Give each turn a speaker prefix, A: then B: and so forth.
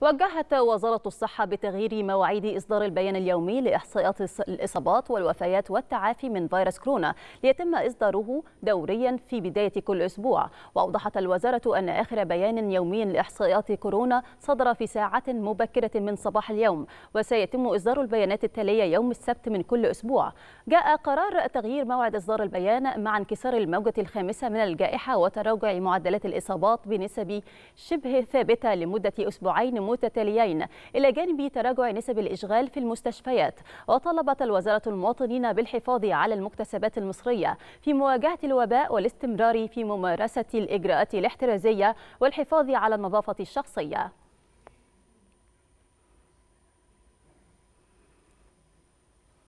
A: وجهت وزارة الصحة بتغيير مواعيد إصدار البيان اليومي لإحصائيات الإصابات والوفيات والتعافي من فيروس كورونا ليتم إصداره دوريا في بداية كل أسبوع وأوضحت الوزارة أن آخر بيان يومي لإحصائيات كورونا صدر في ساعة مبكرة من صباح اليوم وسيتم إصدار البيانات التالية يوم السبت من كل أسبوع جاء قرار تغيير موعد إصدار البيان مع انكسار الموجة الخامسة من الجائحة وتراجع معدلات الإصابات بنسب شبه ثابتة لمدة أسبوعين متتاليين إلى جانب تراجع نسب الإشغال في المستشفيات وطلبت الوزارة المواطنين بالحفاظ على المكتسبات المصرية في مواجهة الوباء والاستمرار في ممارسة الإجراءات الاحترازية والحفاظ على النظافة الشخصية